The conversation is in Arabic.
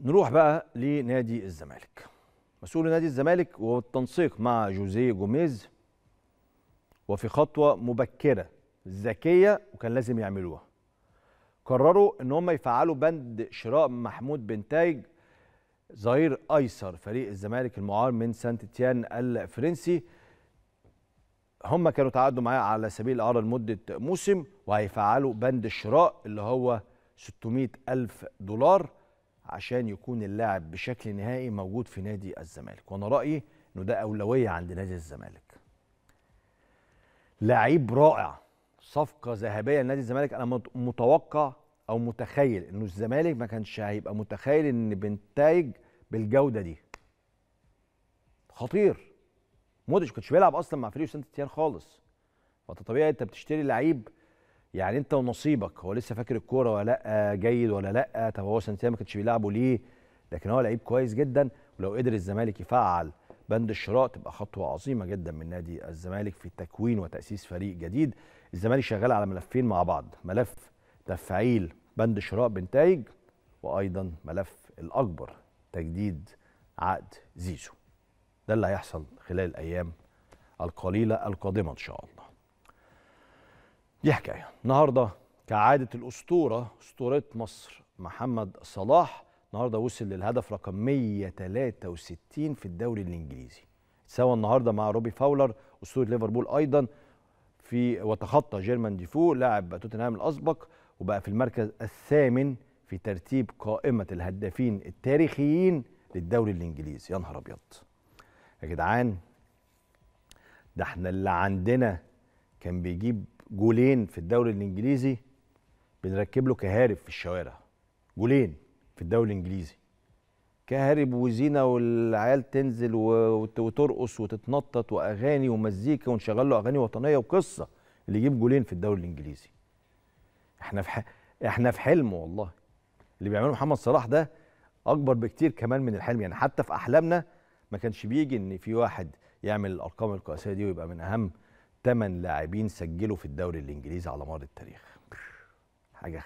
نروح بقى لنادي الزمالك مسؤول نادي الزمالك والتنسيق مع جوزيه جوميز وفي خطوه مبكره ذكيه وكان لازم يعملوها قرروا ان هم يفعلوا بند شراء محمود بن تايج ظهير ايسر فريق الزمالك المعار من سانت تيان الفرنسي هم كانوا تعاقدوا معاه على سبيل الاعاره لمده موسم وهيفعلوا بند الشراء اللي هو 600 الف دولار عشان يكون اللاعب بشكل نهائي موجود في نادي الزمالك وانا رايي انه ده اولويه عند نادي الزمالك لعيب رائع صفقه ذهبيه لنادي الزمالك انا متوقع او متخيل انه الزمالك ما كانش هيبقى متخيل ان بنتايج بالجوده دي خطير مودريتش ما كانش بيلعب اصلا مع فريق سانت تيان خالص فانت طبيعي انت بتشتري لعيب يعني انت ونصيبك هو لسه فاكر الكوره ولا لا جيد ولا لا طب هو سنتين ما كانش بيلعبه ليه لكن هو لعيب كويس جدا ولو قدر الزمالك يفعل بند الشراء تبقى خطوه عظيمه جدا من نادي الزمالك في تكوين وتاسيس فريق جديد الزمالك شغال على ملفين مع بعض ملف تفعيل بند شراء بنتايج وايضا ملف الاكبر تجديد عقد زيزو ده اللي هيحصل خلال الايام القليله القادمه ان شاء الله دي حكايه النهارده كعاده الاسطوره اسطوره مصر محمد صلاح النهارده وصل للهدف رقم 163 في الدوري الانجليزي سوى النهارده مع روبي فاولر اسطوره ليفربول ايضا في وتخطى جيرمان ديفو لاعب توتنهام الاسبق وبقى في المركز الثامن في ترتيب قائمه الهدافين التاريخيين للدوري الانجليزي يا نهار ابيض يا جدعان ده احنا اللي عندنا كان بيجيب جولين في الدوري الانجليزي بنركب له كهارب في الشوارع جولين في الدوري الانجليزي كهارب وزينه والعيال تنزل وترقص وتتنطط واغاني ومزيكا ونشغل له اغاني وطنيه وقصه اللي يجيب جولين في الدوري الانجليزي احنا في احنا في حلم والله اللي بيعمله محمد صلاح ده اكبر بكتير كمان من الحلم يعني حتى في احلامنا ما كانش بيجي ان في واحد يعمل الارقام القياسيه دي ويبقى من اهم 8 لاعبين سجلوا في الدوري الانجليزي على مر التاريخ حاجه